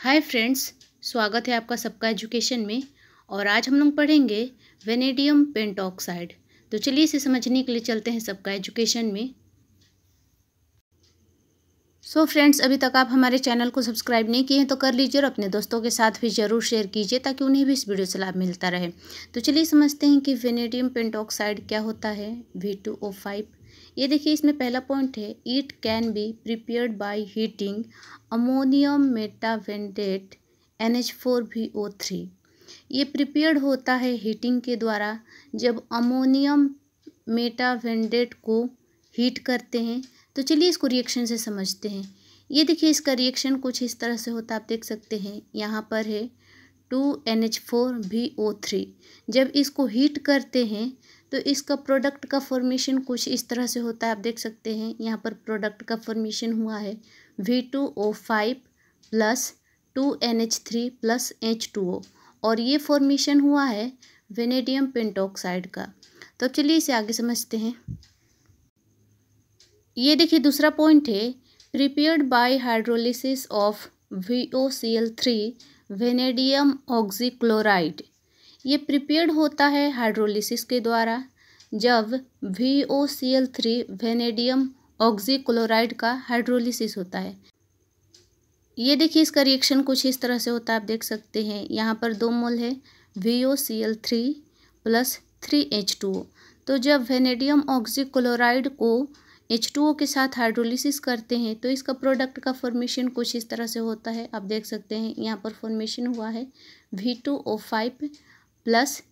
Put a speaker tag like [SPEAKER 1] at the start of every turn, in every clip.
[SPEAKER 1] hi friends स्वागत है आपका सबका एजुकेशन में और आज हम लोग पढ़ेंगे वेनेडियम पेंट ऑक्साइड तो चलिए इसे समझने के लिए चलते हैं सबका एजुकेशन में सो so फ्रेंड्स अभी तक आप हमारे चैनल को सब्सक्राइब नहीं किए हैं तो कर लीजिए और अपने दोस्तों के साथ भी ज़रूर शेयर कीजिए ताकि उन्हें भी इस वीडियो से लाभ मिलता रहे तो चलिए समझते हैं कि वेनेडियम पेंट ऑक्साइड क्या होता है वी टू ओ फाइव ये देखिए इसमें पहला पॉइंट है it can be prepared by heating ammonium metavanadate N H four V O three ये प्रिपेयर्ड होता है हीटिंग के द्वारा जब अमोनियम मेटावेंडेट को हीट करते हैं तो चलिए इसको रिएक्शन से समझते हैं ये देखिए इसका रिएक्शन कुछ इस तरह से होता है आप देख सकते हैं यहाँ पर है to N H four V O three जब इसको हीट करते हैं तो इसका प्रोडक्ट का फॉर्मेशन कुछ इस तरह से होता है आप देख सकते हैं यहाँ पर प्रोडक्ट का फॉर्मेशन हुआ है V two O five plus two N H three plus H two O और ये फॉर्मेशन हुआ है वेनेडियम पेंटोक्साइड का तो चलिए इसे आगे समझते हैं ये देखिए दूसरा पॉइंट है prepared by hydrolysis of V O C L three vanadium oxychloride ये प्रिपेयर्ड होता है हाइड्रोलिसिस के द्वारा जब V O C L three vanadium oxychloride का हाइड्रोलिसिस होता है ये देखिए इसका रिएक्शन कुछ इस तरह से होता है आप देख सकते हैं यहाँ पर दो मोल है V O C L three plus three H two O तो जब वेनेडियम ऑक्सीक्लोराइड को एच टू ओ के साथ हाइड्रोलिसिस करते हैं तो इसका प्रोडक्ट का फॉर्मेशन कुछ इस तरह से होता है आप देख सकते हैं यहाँ पर फॉर्मेशन हुआ है V two O five plus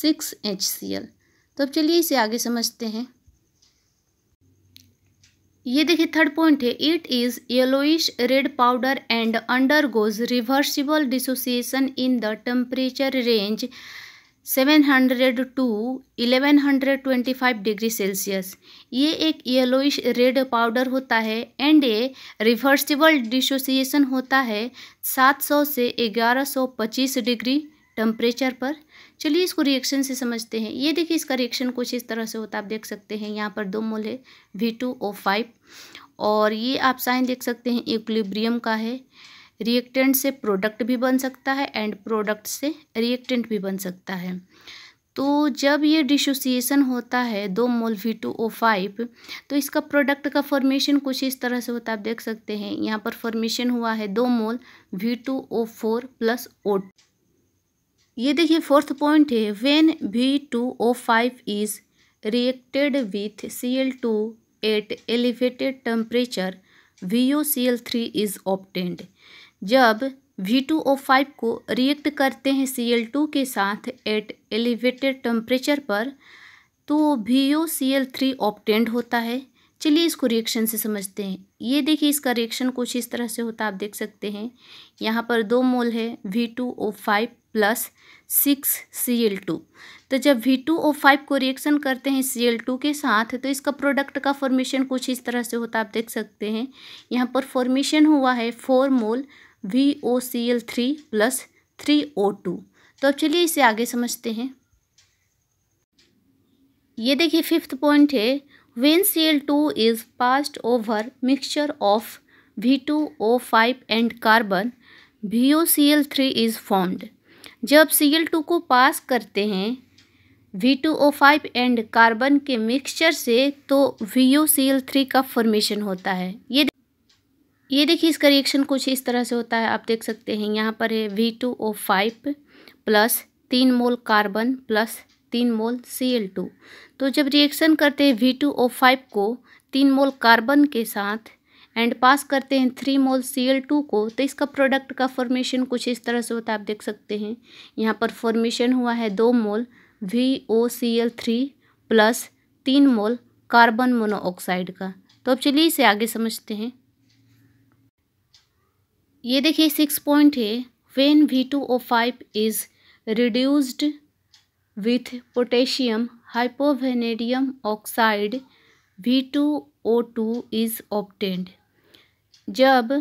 [SPEAKER 1] six H C L तो अब चलिए इसे आगे समझते हैं ये देखिए थर्ड पॉइंट है it is yellowish red powder and undergoes reversible dissociation in the temperature range 700 to 1125 degree Celsius ये एक येलोइश रेड पाउडर होता है एंड ए रिवर्सिबल डिसोसिएशन होता है 700 से 1125 डिग्री टेम्परेचर पर चलिए इसको रिएक्शन से समझते हैं ये देखिए इसका रिएक्शन कुछ इस तरह से होता है आप देख सकते हैं यहाँ पर दो मोल है वी टू ओ फाइव और ये आप साइन देख सकते हैं इक्विलिब्रियम का है रिएक्टेंट से प्रोडक्ट भी बन सकता है एंड प्रोडक्ट से रिएक्टेंट भी बन सकता है तो जब ये डिसोसिएशन होता है दो mole V two O five तो इसका प्रोडक्ट का फॉर्मेशन कुछ इस तरह से होता है आप देख सकते हैं यहाँ पर फॉर्मेशन हुआ है दो mole V two O four plus O ये देखिए फोर्थ पॉइंट है when V two O five is reacted with C L two at elevated temperature V O C L three is obtained जब V two O five को react करते हैं सी L to के साथ eight elevated temperature पर तो V O C L three obtained होता है चलिए इसको रिएक्शन से समझते हैं ये देखिए इसका रिएक्शन कुछ इस तरह से होता है आप देख सकते हैं यहाँ पर दो मोल है V two O five plus six C L two तो जब वी टू ओ फाइव को रिएक्शन करते हैं सी एल टू के साथ तो इसका प्रोडक्ट का फॉर्मेशन कुछ इस तरह से होता है आप देख सकते हैं यहाँ पर फॉर्मेशन हुआ है four mole V O C L three plus three O two तो अब चलिए इसे आगे समझते हैं ये देखिए फिफ्थ पॉइंट है when C L two is passed over mixture of V two O five and carbon V O C L three is formed जब सी एल टू को पास करते हैं V two O five and carbon के mixture से तो V U C L three का formation होता है ये ये देखिए इसका रिएक्शन कुछ इस तरह से होता है आप देख सकते हैं यहाँ पर है V two O five plus तीन मोल कार्बन प्लस तीन मोल सी एल टू तो जब रिएक्शन करते हैं वी टू ओ फाइव को तीन मोल कार्बन के साथ एंड पास करते हैं three mole C L two को तो इसका प्रोडक्ट का फॉर्मेशन कुछ इस तरह से होता है आप देख सकते हैं यहाँ पर फॉर्मेशन हुआ है दो mole V O C L three plus तीन मोल कार्बन मोनोऑक्साइड का तो अब चलिए इसे आगे समझते हैं ये देखिए सिक्स पॉइंट है when V two O five is reduced oxide V two O two is obtained जब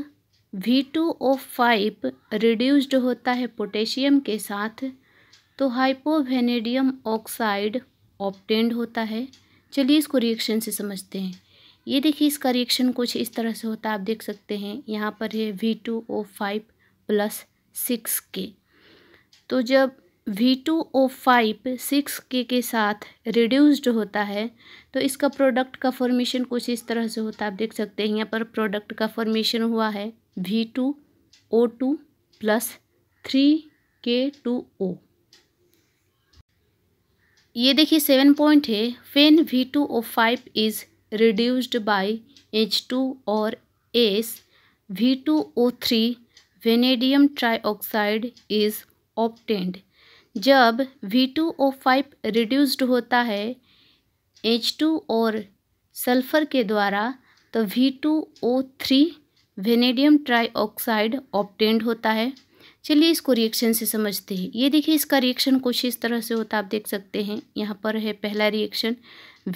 [SPEAKER 1] V two O five reduced होता है पोटेशियम के साथ तो हाइपोवेनेडियम ऑक्साइड ऑप्टेंड होता है चलिए इसको रिएक्शन से समझते हैं ये देखिए इसका रिएक्शन कुछ इस तरह से होता है आप देख सकते हैं यहाँ पर है V two O five plus six K तो जब V two O five six K के साथ रिड्यूस्ड होता है तो इसका प्रोडक्ट का फॉर्मेशन कुछ इस तरह से होता है आप देख सकते हैं यहाँ पर प्रोडक्ट का फॉर्मेशन हुआ है V two O two plus three K two O ये देखिए सेवन पॉइंट है when V two O five is reduced by H two और S V two O three vanadium oxide is obtained जब V2O5 reduced होता है H2 और sulphur के द्वारा तो V2O3 वेनेडियम ट्राईऑक्साइड ऑप्टेंड होता है चलिए इसको रिएक्शन से समझते हैं ये देखिए इसका रिएक्शन कुछ इस तरह से होता है आप देख सकते हैं यहाँ पर है पहला reaction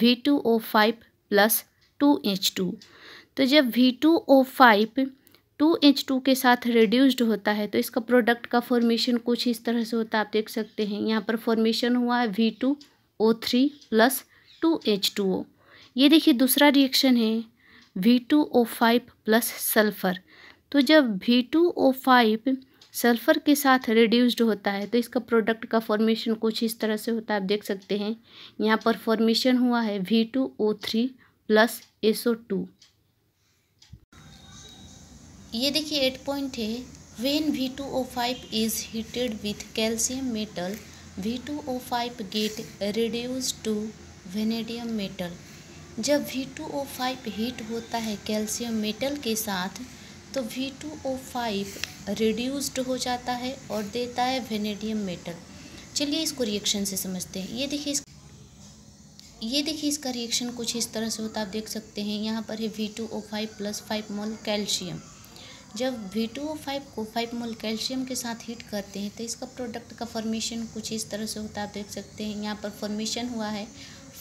[SPEAKER 1] V two O five plus two H two तो जब V two O five two H two के साथ रिड्यूस्ड होता है तो इसका प्रोडक्ट का फॉर्मेशन कुछ इस तरह से होता है आप देख सकते हैं यहाँ पर फॉर्मेशन हुआ है V two O three plus two H two O ये देखिए दूसरा रिएक्शन है V two O five plus sulphur तो जब V two O five sulphur के साथ रिड्यूस्ड होता है तो इसका प्रोडक्ट का फॉर्मेशन कुछ इस तरह से होता है आप देख सकते हैं यहाँ पर फॉर्मेशन हुआ है V two O three plus SO two ये देखिए एट पॉइंट है when V two O five is heated with calcium metal V two O five get reduce to vanadium metal जब V two O five heat होता है calcium metal के साथ तो V two O five reduced हो जाता है और देता है वेनेडियम मेटल चलिए इसको रिएक्शन से समझते हैं ये देखिए इस ये देखिए इसका रिएक्शन कुछ इस तरह से होता है आप देख सकते हैं यहाँ पर है V two O five plus five mole calcium जब वी टू ओ फाइव को फाइव मोल कैल्शियम के साथ हीट करते हैं तो इसका प्रोडक्ट का फॉर्मेशन कुछ इस तरह से होता है आप देख सकते हैं यहाँ पर फॉर्मेशन हुआ है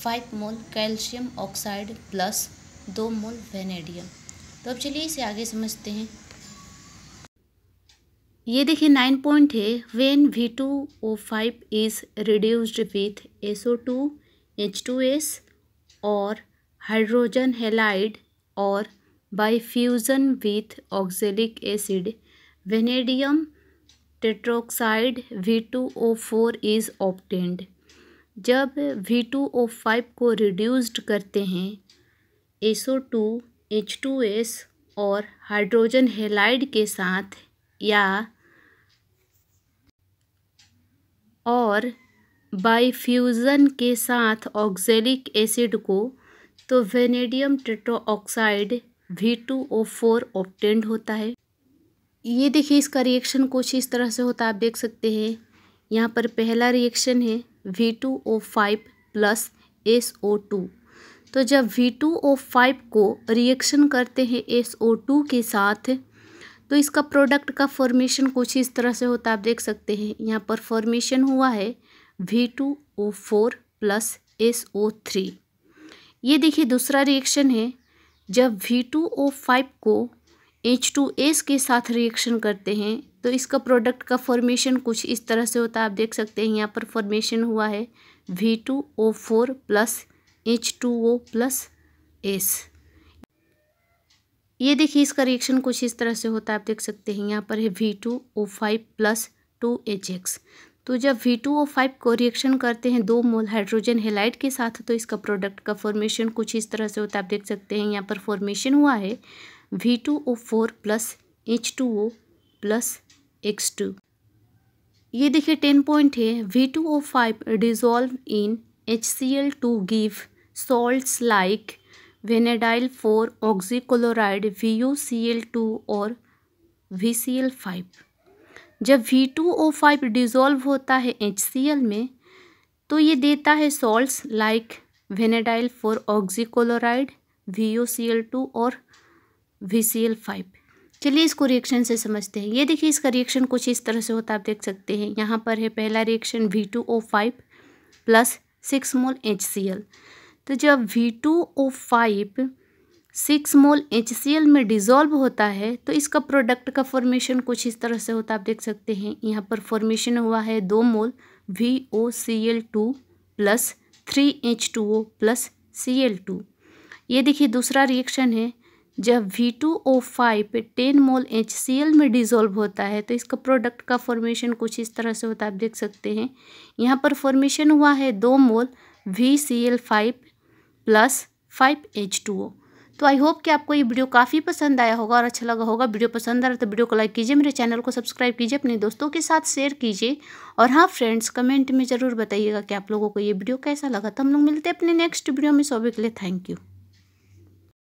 [SPEAKER 1] five mole calcium oxide plus दो मोल वेनेडियम तो अब चलिए इसे आगे समझते हैं ये देखिए नाइन पॉइंट है when V two O five is reduced with S O two H two S और हाइड्रोजन हेलाइड और by fusion with oxalic acid vanadium tetroxide V2O4 is obtained जब वी टू ओ फाइव को reduced करते हैं SO two H two S और hydrogen halide के साथ या और बाईफ्यूज़न के साथ ऑक्जेलिक एसिड को तो vanadium tetroxide V two O four obtained होता है ये देखिए इसका रिएक्शन कुछ इस तरह से होता है आप देख सकते हैं यहाँ पर पहला रिएक्शन है V two O five plus S O two तो जब वी टू ओ फाइव को रिएक्शन करते हैं एस ओ टू के साथ तो इसका प्रोडक्ट का फॉर्मेशन कुछ इस तरह से होता है आप देख सकते हैं यहाँ पर फॉर्मेशन हुआ है V two O four plus S O three ये देखिए दूसरा रिएक्शन है जब V2O5 को H2S के साथ रिएक्शन करते हैं तो इसका प्रोडक्ट का फॉर्मेशन कुछ इस तरह से होता है आप देख सकते हैं यहाँ पर फॉर्मेशन हुआ है V two O four plus H two O plus S ये देखिए इसका रिएक्शन कुछ इस तरह से होता है आप देख सकते हैं यहाँ पर है V two O five plus two H X तो जब वी टू ओ फाइव को रिएक्शन करते हैं दो मोल हाइड्रोजन हेलाइट के साथ तो इसका प्रोडक्ट का फॉर्मेशन कुछ इस तरह से होता है आप देख सकते हैं यहाँ पर फॉर्मेशन हुआ है V two O four plus H two O plus X two ये देखिए टेन पॉइंट है V two O five dissolve in H C L to give salts like vanadyl four oxychloride V U C L two और V C L five जब V two O five dissolve होता है H C L में तो ये देता है salts like vanadyl for oxychloride V O C L two और वी सी एल फाइव चलिए इसको रिएक्शन से समझते हैं ये देखिए इसका रिएक्शन कुछ इस तरह से होता है आप देख सकते हैं यहाँ पर है पहला reaction V two O five plus six mole H C L तो जब V two O five six mole H में डिज़ोल्व होता है तो इसका प्रोडक्ट का फॉर्मेशन कुछ इस तरह से होता है आप देख सकते हैं यहाँ पर फॉर्मेशन हुआ है दो mole V O C L two plus three H two O plus C L two ये देखिए दूसरा रिएक्शन है जब V two O five ten mole H C L में डिज़ोल्व होता है तो इसका प्रोडक्ट का फॉर्मेशन कुछ इस तरह से होता है आप देख सकते हैं यहाँ पर फॉर्मेशन हुआ है दो mole V C L five plus five H two O तो आई होप कि आपको ये वीडियो काफ़ी पसंद आया होगा और अच्छा लगा होगा वीडियो पसंद आ रहा तो वीडियो को लाइक कीजिए मेरे चैनल को सब्सक्राइब कीजिए अपने दोस्तों के साथ शेयर कीजिए और हाँ फ्रेंड्स कमेंट में ज़रूर बताइएगा कि आप लोगों को ये वीडियो कैसा लगा तो हम लोग मिलते हैं अपने नेक्स्ट वीडियो में सौभी के लिए थैंक यू